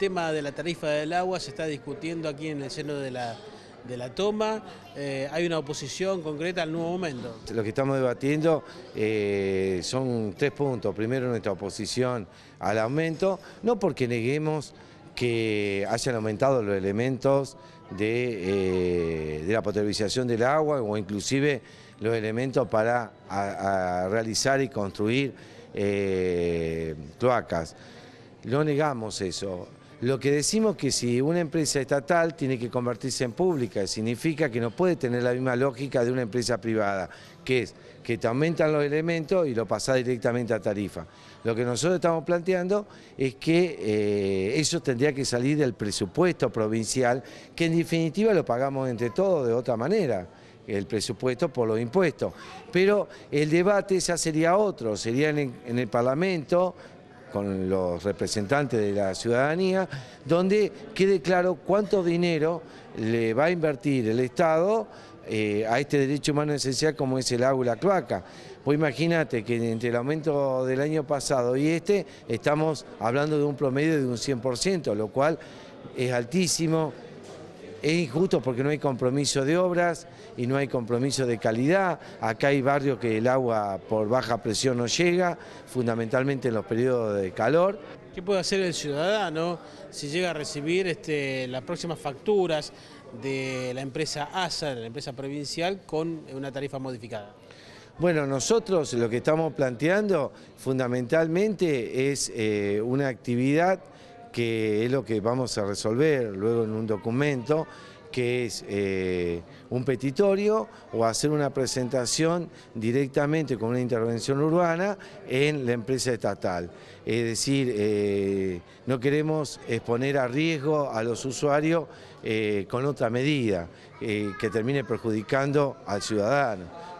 tema de la tarifa del agua se está discutiendo aquí en el seno de la, de la toma, eh, hay una oposición concreta al nuevo momento. Lo que estamos debatiendo eh, son tres puntos. Primero, nuestra oposición al aumento, no porque neguemos que hayan aumentado los elementos de, eh, la potabilización del agua o inclusive los elementos para realizar y construir cloacas. no negamos eso. Lo que decimos que si una empresa estatal tiene que convertirse en pública, significa que no puede tener la misma lógica de una empresa privada, que es que te aumentan los elementos y lo pasas directamente a tarifa. Lo que nosotros estamos planteando es que eh, eso tendría que salir del presupuesto provincial, que en definitiva lo pagamos entre todos de otra manera el presupuesto por los impuestos. Pero el debate ya sería otro, sería en el Parlamento, con los representantes de la ciudadanía, donde quede claro cuánto dinero le va a invertir el Estado eh, a este derecho humano esencial como es el agua y la cloaca. Pues imagínate que entre el aumento del año pasado y este estamos hablando de un promedio de un 100%, lo cual es altísimo, es injusto porque no hay compromiso de obras y no hay compromiso de calidad. Acá hay barrios que el agua por baja presión no llega, fundamentalmente en los periodos de calor. ¿Qué puede hacer el ciudadano si llega a recibir este, las próximas facturas de la empresa ASA, de la empresa provincial, con una tarifa modificada? Bueno, nosotros lo que estamos planteando fundamentalmente es eh, una actividad que es lo que vamos a resolver luego en un documento, que es eh, un petitorio o hacer una presentación directamente con una intervención urbana en la empresa estatal. Es decir, eh, no queremos exponer a riesgo a los usuarios eh, con otra medida que termine perjudicando al ciudadano.